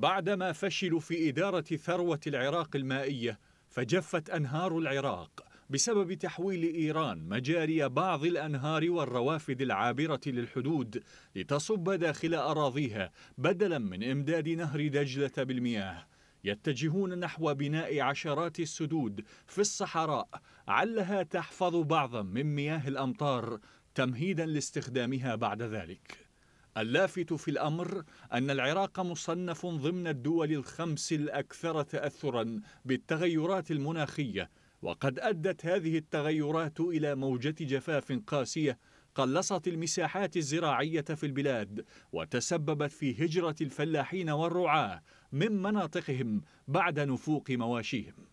بعدما فشلوا في إدارة ثروة العراق المائية فجفت أنهار العراق بسبب تحويل إيران مجاري بعض الأنهار والروافد العابرة للحدود لتصب داخل أراضيها بدلا من إمداد نهر دجلة بالمياه يتجهون نحو بناء عشرات السدود في الصحراء علها تحفظ بعضا من مياه الأمطار تمهيدا لاستخدامها بعد ذلك اللافت في الأمر أن العراق مصنف ضمن الدول الخمس الأكثر تأثرا بالتغيرات المناخية وقد أدت هذه التغيرات إلى موجة جفاف قاسية قلصت المساحات الزراعية في البلاد وتسببت في هجرة الفلاحين والرعاة من مناطقهم بعد نفوق مواشيهم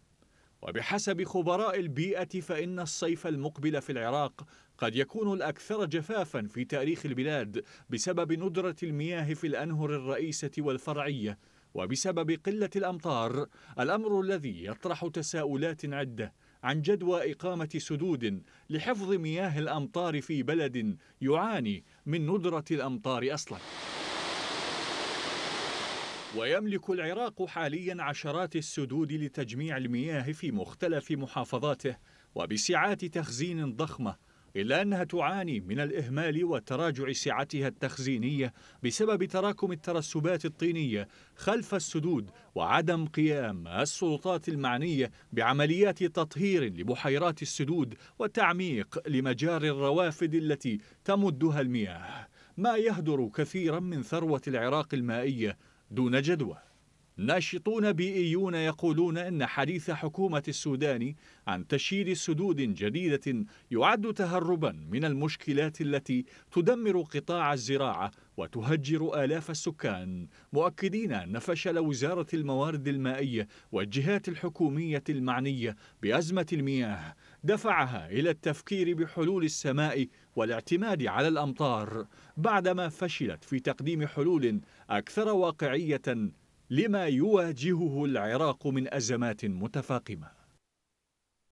وبحسب خبراء البيئة فإن الصيف المقبل في العراق قد يكون الأكثر جفافا في تاريخ البلاد بسبب ندرة المياه في الأنهر الرئيسة والفرعية وبسبب قلة الأمطار الأمر الذي يطرح تساؤلات عدة عن جدوى إقامة سدود لحفظ مياه الأمطار في بلد يعاني من ندرة الأمطار أصلاً ويملك العراق حاليا عشرات السدود لتجميع المياه في مختلف محافظاته وبسعات تخزين ضخمة إلا أنها تعاني من الإهمال وتراجع سعتها التخزينية بسبب تراكم الترسبات الطينية خلف السدود وعدم قيام السلطات المعنية بعمليات تطهير لبحيرات السدود وتعميق لمجاري الروافد التي تمدها المياه ما يهدر كثيرا من ثروة العراق المائية دون جدوى ناشطون بيئيون يقولون أن حديث حكومة السودان عن تشييد سدود جديدة يعد تهربا من المشكلات التي تدمر قطاع الزراعة وتهجر آلاف السكان مؤكدين أن فشل وزارة الموارد المائية والجهات الحكومية المعنية بأزمة المياه دفعها إلى التفكير بحلول السماء والاعتماد على الأمطار بعدما فشلت في تقديم حلول أكثر واقعية لما يواجهه العراق من أزمات متفاقمة